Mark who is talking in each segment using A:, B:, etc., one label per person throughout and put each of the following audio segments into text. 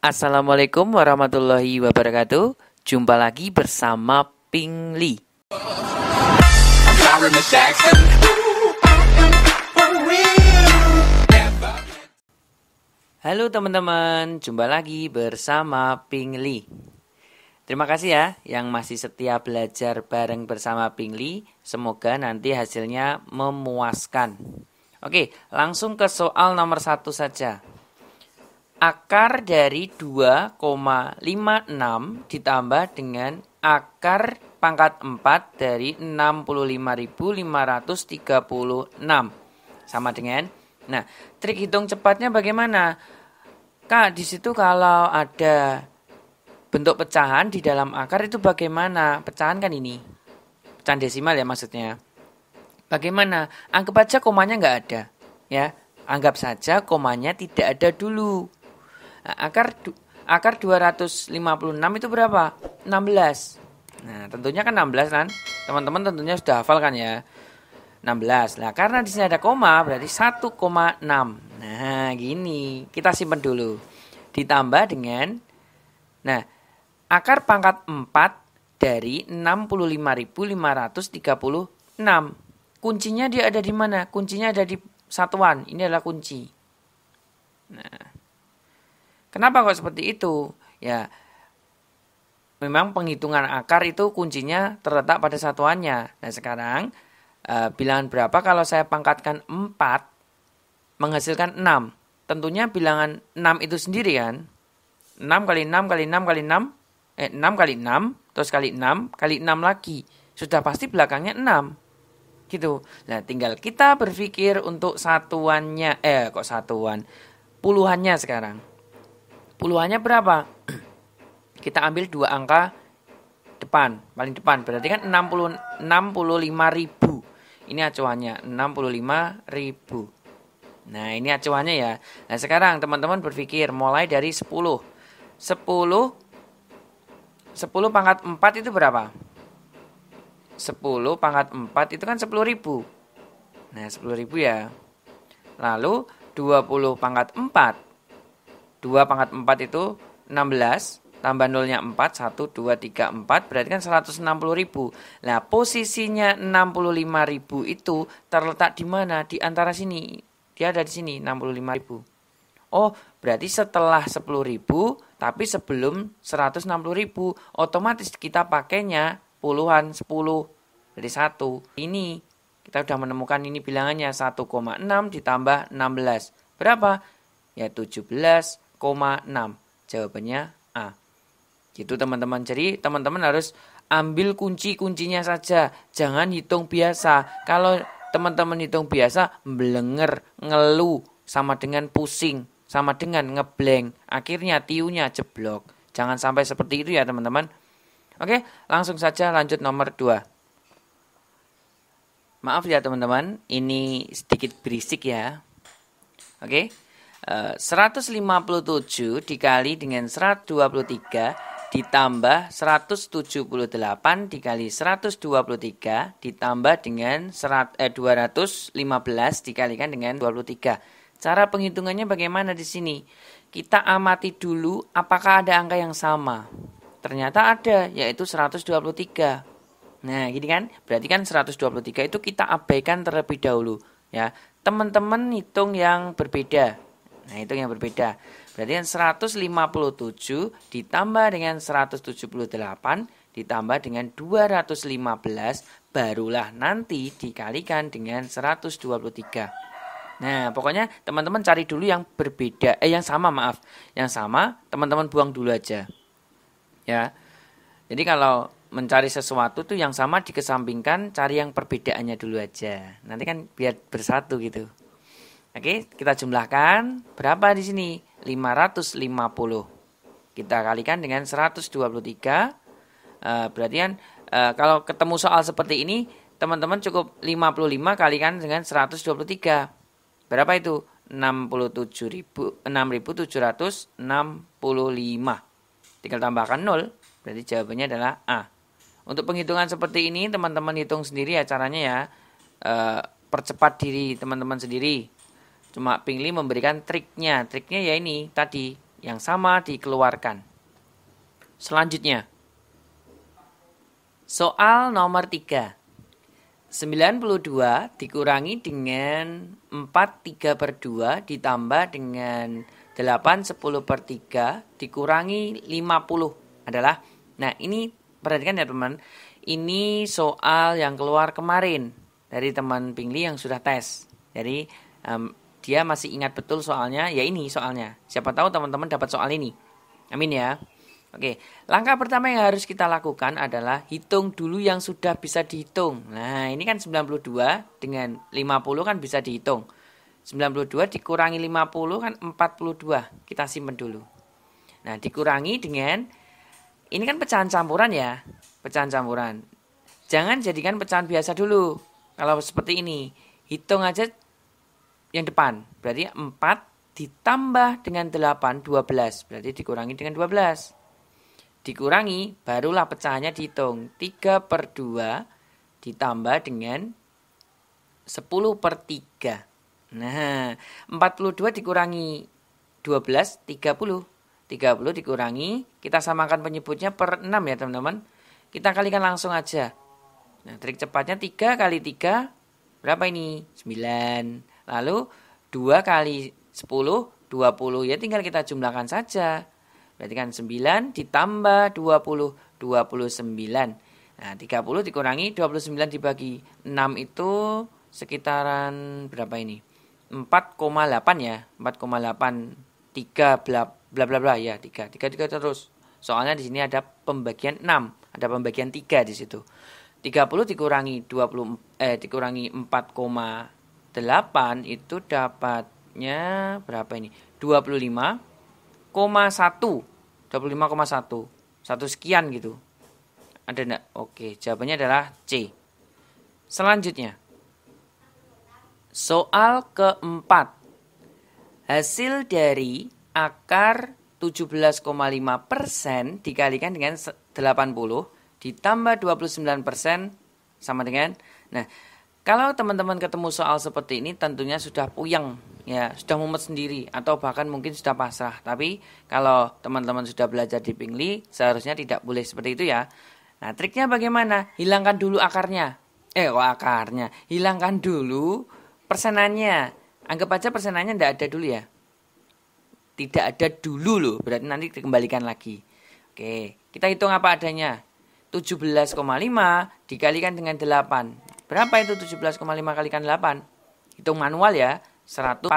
A: Assalamualaikum warahmatullahi wabarakatuh. Jumpa lagi bersama Ping Li. Halo teman-teman, jumpa lagi bersama Ping Li. Terima kasih ya yang masih setia belajar bareng bersama Ping Li. Semoga nanti hasilnya memuaskan. Oke, langsung ke soal nomor satu saja akar dari 2,56 ditambah dengan akar pangkat 4 dari 65.536 sama dengan nah trik hitung cepatnya bagaimana Kak di situ kalau ada bentuk pecahan di dalam akar itu bagaimana pecahan kan ini pecahan desimal ya maksudnya bagaimana anggap aja komanya nggak ada ya anggap saja komanya tidak ada dulu Nah, akar akar 256 itu berapa? 16. Nah, tentunya kan 16 kan? Teman-teman tentunya sudah hafal kan ya. 16. Nah, karena di sini ada koma berarti 1,6. Nah, gini. Kita simpan dulu. Ditambah dengan Nah, akar pangkat 4 dari 65.536. Kuncinya dia ada di mana? Kuncinya ada di satuan. Ini adalah kunci. Nah, Kenapa kok seperti itu? Ya, memang penghitungan akar itu kuncinya terletak pada satuannya. Nah sekarang e, bilangan berapa kalau saya pangkatkan 4 menghasilkan 6. Tentunya bilangan 6 itu sendiri kan. 6 kali 6 kali 6 kali 6. Eh 6 kali 6 terus kali 6 kali 6 lagi. Sudah pasti belakangnya 6 gitu. Nah, tinggal kita berpikir untuk satuannya eh kok satuan puluhannya sekarang. Puluhannya berapa? Kita ambil dua angka depan, paling depan. Berarti kan 60 65 ribu. Ini acuannya 65 ribu. Nah, ini acuannya ya. Nah, sekarang teman-teman berpikir mulai dari 10. 10 10 pangkat 4 itu berapa? 10 pangkat 4 itu kan 10 ribu. Nah, 10 ribu ya. Lalu 20 pangkat 4 2 pangkat 4 itu 16 tambah nolnya 4 1 2 3 4 berarti kan 160 ribu nah posisinya 65 ribu itu terletak di mana di antara sini dia ada di sini 65 ribu oh berarti setelah 10 ribu tapi sebelum 160 ribu otomatis kita pakainya puluhan 10 jadi 1 ini kita sudah menemukan ini bilangannya 1,6 ditambah 16 berapa ya 17 Jawabannya A. Gitu teman-teman. Jadi teman-teman harus ambil kunci-kuncinya saja. Jangan hitung biasa. Kalau teman-teman hitung biasa, melenger, ngelu, sama dengan pusing, sama dengan ngebleng. Akhirnya tiunya jeblok. Jangan sampai seperti itu ya teman-teman. Oke, langsung saja lanjut nomor 2. Maaf ya teman-teman, ini sedikit berisik ya. Oke. Okay? 157 eh, dikali dengan 123 ditambah 178 dikali 123 ditambah dengan 215 eh, dikalikan dengan 23. Cara penghitungannya bagaimana di sini? Kita amati dulu apakah ada angka yang sama. Ternyata ada, yaitu 123. Nah, gini kan? Berarti kan 123 itu kita abaikan terlebih dahulu, ya. Teman-teman hitung yang berbeda Nah, itu yang berbeda. Berarti kan 157 ditambah dengan 178 ditambah dengan 215 barulah nanti dikalikan dengan 123. Nah, pokoknya teman-teman cari dulu yang berbeda, eh yang sama maaf, yang sama teman-teman buang dulu aja. Ya. Jadi kalau mencari sesuatu tuh yang sama dikesampingkan, cari yang perbedaannya dulu aja. Nanti kan biar bersatu gitu. Oke, kita jumlahkan berapa di sini? 550. Kita kalikan dengan 123. E, eh, berarti kan eh, kalau ketemu soal seperti ini, teman-teman cukup 55 kalikan dengan 123. Berapa itu? 67.000 6.765. Tinggal tambahkan 0, berarti jawabannya adalah A. Untuk penghitungan seperti ini, teman-teman hitung sendiri ya caranya eh, ya. percepat diri teman-teman sendiri Cuma Pingli memberikan triknya. Triknya ya ini tadi yang sama dikeluarkan. Selanjutnya. Soal nomor 3. 92 dikurangi dengan 4 3 per 2 ditambah dengan 8 10 per 3 dikurangi 50 adalah Nah ini perhatikan ya teman Ini soal yang keluar kemarin dari teman Pingli yang sudah tes Jadi um, dia masih ingat betul soalnya ya ini soalnya siapa tahu teman-teman dapat soal ini amin ya Oke, langkah pertama yang harus kita lakukan adalah hitung dulu yang sudah bisa dihitung. Nah, ini kan 92 dengan 50 kan bisa dihitung. 92 dikurangi 50 kan 42. Kita simpen dulu. Nah, dikurangi dengan ini kan pecahan campuran ya. Pecahan campuran. Jangan jadikan pecahan biasa dulu. Kalau seperti ini, hitung aja yang depan. Berarti 4 ditambah dengan 8 12. Berarti dikurangi dengan 12. Dikurangi barulah pecahannya dihitung. 3 per 2 ditambah dengan 10 per 3. Nah, 42 dikurangi 12, 30. 30 dikurangi, kita samakan penyebutnya per 6 ya teman-teman. Kita kalikan langsung aja. Nah, trik cepatnya 3 kali 3, berapa ini? 9. Lalu 2 kali 10, 20. Ya tinggal kita jumlahkan saja. Berarti kan 9 ditambah 20, 29. Nah, 30 dikurangi 29 dibagi 6 itu sekitaran berapa ini? 4,8 ya. 4,8 3 bla bla bla bla ya, 3. 3 3 terus. Soalnya di sini ada pembagian 6, ada pembagian 3 di situ. 30 dikurangi 20 eh dikurangi 8 itu dapatnya berapa ini? 25,1. 25,1. Satu sekian gitu. Ada enggak? Oke, jawabannya adalah C. Selanjutnya. Soal keempat. Hasil dari akar 17,5% dikalikan dengan 80 ditambah 29% sama dengan nah kalau teman-teman ketemu soal seperti ini tentunya sudah puyeng ya, sudah mumet sendiri atau bahkan mungkin sudah pasrah. Tapi kalau teman-teman sudah belajar di Pingli seharusnya tidak boleh seperti itu ya. Nah, triknya bagaimana? Hilangkan dulu akarnya. Eh, kok akarnya? Hilangkan dulu persenannya. Anggap aja persenannya tidak ada dulu ya. Tidak ada dulu loh, berarti nanti dikembalikan lagi. Oke, kita hitung apa adanya. 17,5 dikalikan dengan 8. Berapa itu 17,5 kali kan 8? Hitung manual ya, 140.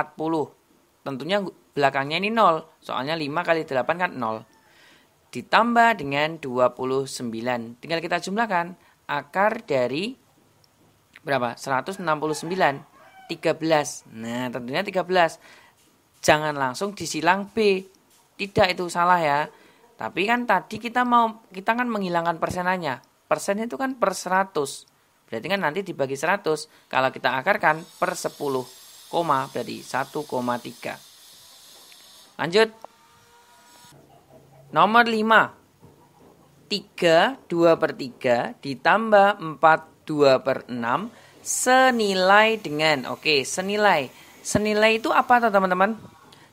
A: Tentunya belakangnya ini 0, soalnya 5 kali 8 kan 0. Ditambah dengan 29. Tinggal kita jumlahkan akar dari berapa? 169, 13. Nah, tentunya 13. Jangan langsung disilang B. Tidak itu salah ya. Tapi kan tadi kita mau kita kan menghilangkan persenannya. Persen itu kan per 100. Berarti kan nanti dibagi 100. Kalau kita akarkan per 10 koma berarti 1,3. Lanjut. Nomor 5. 3, 2 per 3 ditambah 4, 2 per 6 senilai dengan. Oke, senilai. Senilai itu apa teman-teman?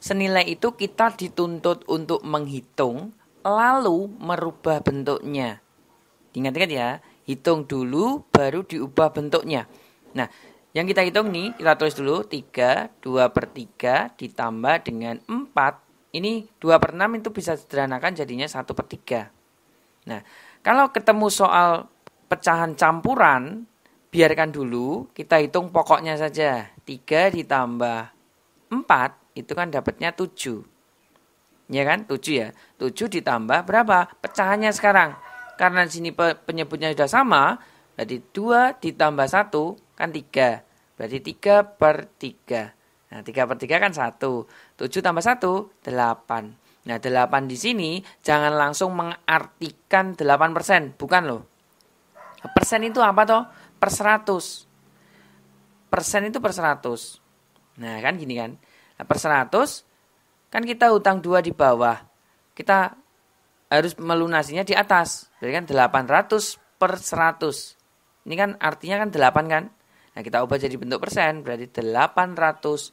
A: Senilai itu kita dituntut untuk menghitung lalu merubah bentuknya. Ingat-ingat ya, hitung dulu baru diubah bentuknya. Nah, yang kita hitung nih, kita tulis dulu 3, 2 per 3 ditambah dengan 4. Ini 2 per 6 itu bisa sederhanakan jadinya 1 per 3. Nah, kalau ketemu soal pecahan campuran, biarkan dulu, kita hitung pokoknya saja. 3 ditambah 4 itu kan dapatnya 7. Iya kan? Ya kan? 7 ya. 7 ditambah berapa? Pecahannya sekarang karena di sini penyebutnya sudah sama, berarti 2 ditambah 1 kan 3. Berarti 3 per 3. Nah, 3 per 3 kan 1. 7 tambah 1, 8. Nah, 8 di sini jangan langsung mengartikan 8%, persen. bukan loh. Persen itu apa toh? Per 100. Persen itu per 100. Nah, kan gini kan. Nah, per 100 kan kita hutang 2 di bawah. Kita harus melunasinya di atas. Berarti kan 800 per 100. Ini kan artinya kan 8 kan? Nah, kita ubah jadi bentuk persen, berarti 800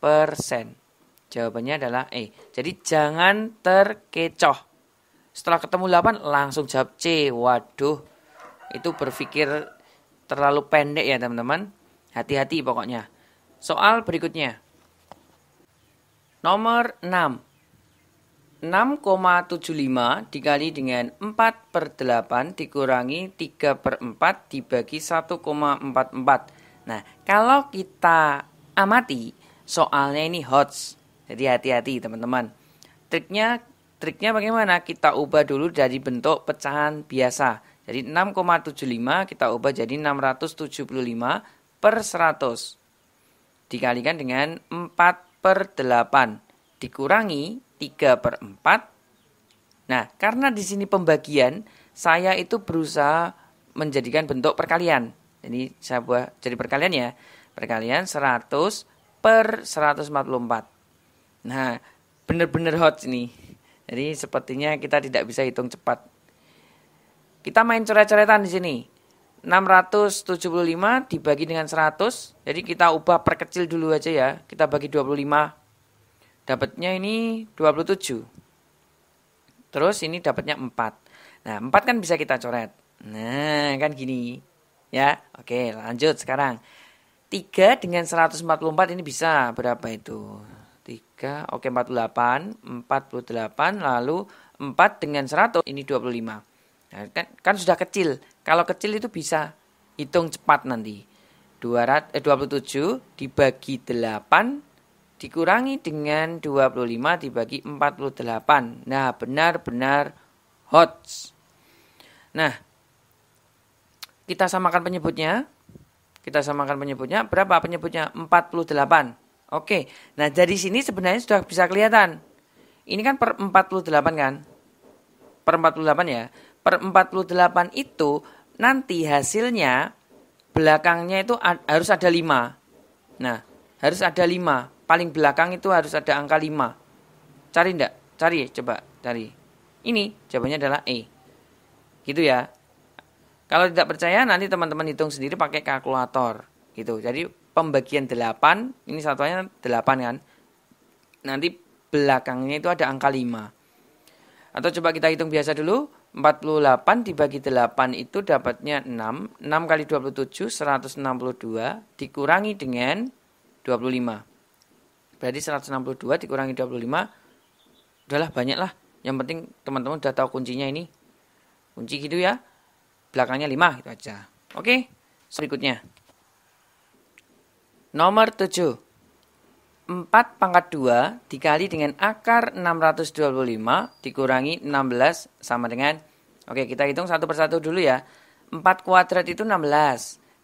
A: persen. Jawabannya adalah E. Jadi jangan terkecoh. Setelah ketemu 8, langsung jawab C. Waduh, itu berpikir terlalu pendek ya teman-teman. Hati-hati pokoknya. Soal berikutnya. Nomor 6. 6,75 dikali dengan 4 per 8 dikurangi 3 per 4 dibagi 1,44. Nah, kalau kita amati, soalnya ini hots. Jadi hati-hati teman-teman. Triknya triknya bagaimana? Kita ubah dulu dari bentuk pecahan biasa. Jadi 6,75 kita ubah jadi 675 per 100. Dikalikan dengan 4 per 8. Dikurangi 3 per 4. Nah, karena di sini pembagian, saya itu berusaha menjadikan bentuk perkalian. Jadi saya buat jadi perkalian ya. Perkalian 100 per 144. Nah, benar-benar hot ini. Jadi sepertinya kita tidak bisa hitung cepat. Kita main coret-coretan di sini. 675 dibagi dengan 100. Jadi kita ubah perkecil dulu aja ya. Kita bagi 25 dapatnya ini 27. Terus ini dapatnya 4. Nah, 4 kan bisa kita coret. Nah, kan gini. Ya, oke lanjut sekarang. 3 dengan 144 ini bisa berapa itu? 3, oke 48, 48, lalu 4 dengan 100 ini 25. Nah, kan, kan sudah kecil. Kalau kecil itu bisa hitung cepat nanti. 200, eh, 27 dibagi 8 dikurangi dengan 25 dibagi 48. Nah, benar-benar hot. Nah, kita samakan penyebutnya. Kita samakan penyebutnya. Berapa penyebutnya? 48. Oke. Nah, dari sini sebenarnya sudah bisa kelihatan. Ini kan per 48 kan? Per 48 ya. Per 48 itu nanti hasilnya belakangnya itu harus ada 5. Nah, harus ada 5 paling belakang itu harus ada angka 5. Cari ndak? Cari coba, cari. Ini jawabannya adalah E. Gitu ya. Kalau tidak percaya nanti teman-teman hitung sendiri pakai kalkulator gitu. Jadi pembagian 8 ini satuannya 8 kan. Nanti belakangnya itu ada angka 5. Atau coba kita hitung biasa dulu. 48 dibagi 8 itu dapatnya 6. 6 kali 27 162 dikurangi dengan 25 berarti 162 dikurangi 25 udahlah banyak lah yang penting teman-teman udah tahu kuncinya ini kunci gitu ya belakangnya 5 gitu aja oke okay? berikutnya nomor 7 4 pangkat 2 dikali dengan akar 625 dikurangi 16 sama dengan Oke kita hitung satu persatu dulu ya 4 kuadrat itu 16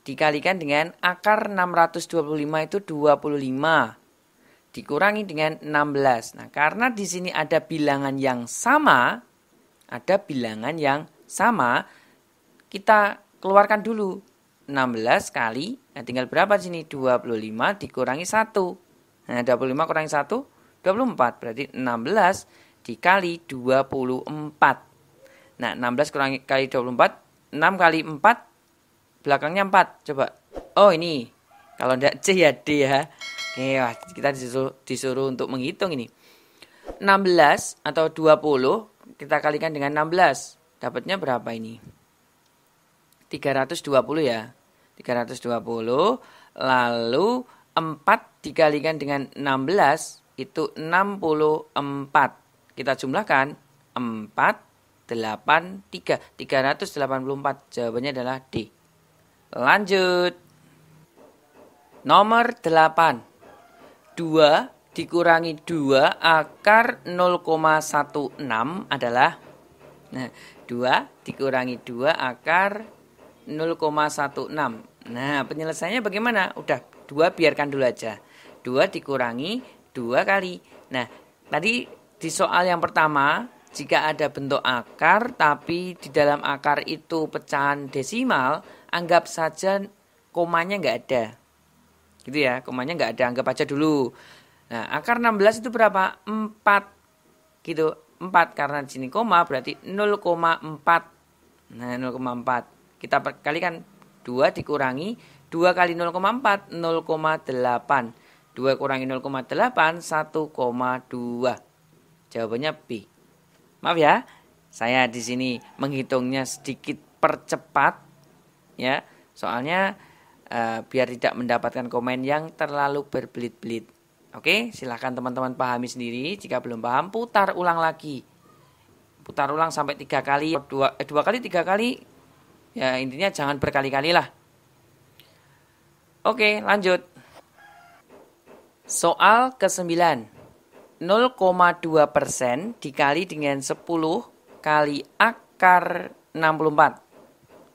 A: Dikalikan dengan akar 625 itu 25 dikurangi dengan 16. Nah, karena di sini ada bilangan yang sama, ada bilangan yang sama, kita keluarkan dulu 16 kali, nah tinggal berapa di sini? 25 dikurangi 1. Nah, 25 kurangi 1, 24. Berarti 16 dikali 24. Nah, 16 kurangi kali 24, 6 kali 4, belakangnya 4. Coba, oh ini, kalau tidak C ya D ya. Oke, kita disuruh, disuruh untuk menghitung ini. 16 atau 20 kita kalikan dengan 16. Dapatnya berapa ini? 320 ya. 320 lalu 4 dikalikan dengan 16 itu 64. Kita jumlahkan 4 8 3 384. Jawabannya adalah D. Lanjut. Nomor 8. 2 dikurangi 2 akar 0,16 adalah nah, 2 dikurangi 2 akar 0,16. Nah, penyelesaiannya bagaimana? Udah, 2 biarkan dulu aja. 2 dikurangi 2 kali. Nah, tadi di soal yang pertama, jika ada bentuk akar tapi di dalam akar itu pecahan desimal, anggap saja komanya nggak ada. Gitu ya, komanya nggak ada, anggap aja dulu. Nah, akar 16 itu berapa? 4. Gitu. 4 karena di sini koma berarti 0,4. Nah, 0,4. Kita kalikan 2 dikurangi 2 kali 0,4 0,8. 2 kurangi 0,8 1,2. Jawabannya B. Maaf ya, saya di sini menghitungnya sedikit percepat ya. Soalnya uh, biar tidak mendapatkan komen yang terlalu berbelit-belit. Oke, silahkan teman-teman pahami sendiri. Jika belum paham, putar ulang lagi. Putar ulang sampai tiga kali, dua, eh, dua kali, tiga kali. Ya intinya jangan berkali-kali lah. Oke, lanjut. Soal ke-9. 0,2 persen dikali dengan 10 kali akar 64.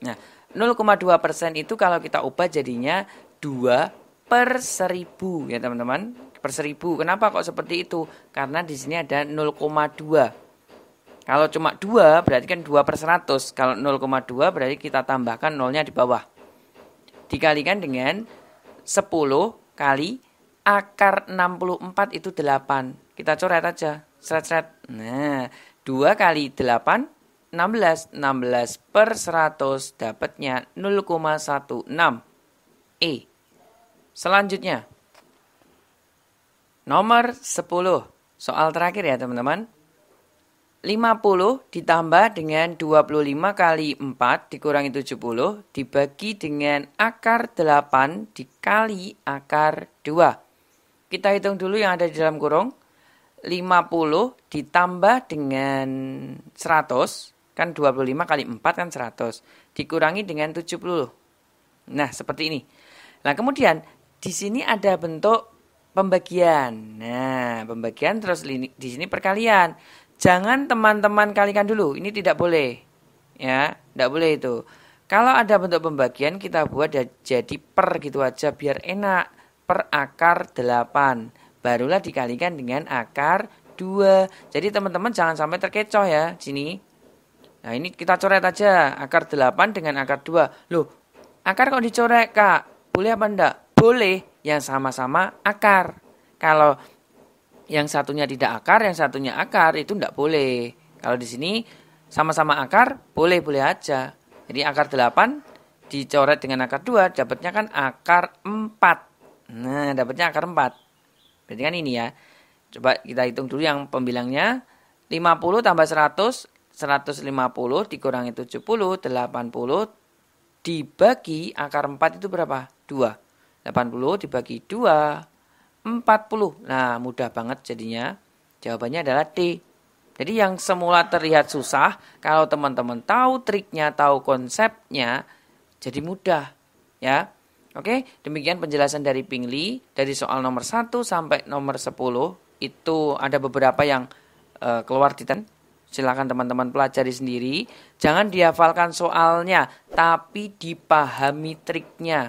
A: Nah, 0,2 persen itu kalau kita ubah jadinya 2 per seribu ya teman-teman per seribu kenapa kok seperti itu karena di sini ada 0,2 kalau cuma 2 berarti kan 2 per 100 kalau 0,2 berarti kita tambahkan nolnya di bawah dikalikan dengan 10 kali akar 64 itu 8 kita coret aja seret-seret nah 2 kali 8 16, 16 per 100 dapatnya 0,16 E. Selanjutnya, nomor 10. Soal terakhir ya teman-teman. 50 ditambah dengan 25 kali 4 dikurangi 70 dibagi dengan akar 8 dikali akar 2. Kita hitung dulu yang ada di dalam kurung. 50 ditambah dengan 100 Kan 25 kali 4 kan 100. Dikurangi dengan 70. Nah, seperti ini. Nah, kemudian di sini ada bentuk pembagian. Nah, pembagian terus lini, di sini perkalian. Jangan teman-teman kalikan dulu. Ini tidak boleh. Ya, tidak boleh itu. Kalau ada bentuk pembagian kita buat ya jadi per gitu aja biar enak. Per akar 8. Barulah dikalikan dengan akar 2. Jadi teman-teman jangan sampai terkecoh ya sini. Nah ini kita coret aja akar 8 dengan akar 2. Loh, akar kalau dicoret kak, boleh apa enggak? Boleh, yang sama-sama akar. Kalau yang satunya tidak akar, yang satunya akar itu enggak boleh. Kalau di sini sama-sama akar, boleh-boleh aja. Jadi akar 8 dicoret dengan akar 2, dapatnya kan akar 4. Nah, dapatnya akar 4. Berarti kan ini ya. Coba kita hitung dulu yang pembilangnya. 50 tambah 100 150 dikurangi 70, 80 dibagi akar 4 itu berapa? 2. 80 dibagi 2, 40. Nah, mudah banget jadinya. Jawabannya adalah D. Jadi yang semula terlihat susah, kalau teman-teman tahu triknya, tahu konsepnya, jadi mudah. Ya, Oke, demikian penjelasan dari Pingli dari soal nomor 1 sampai nomor 10 itu ada beberapa yang uh, keluar di Silakan teman-teman pelajari sendiri. Jangan dihafalkan soalnya, tapi dipahami triknya.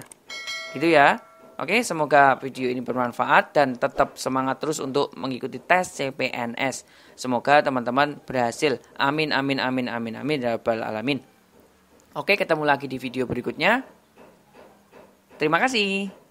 A: Gitu ya. Oke, semoga video ini bermanfaat dan tetap semangat terus untuk mengikuti tes CPNS. Semoga teman-teman berhasil. Amin, amin, amin, amin, amin. Ya rabbal alamin. Oke, ketemu lagi di video berikutnya. Terima kasih.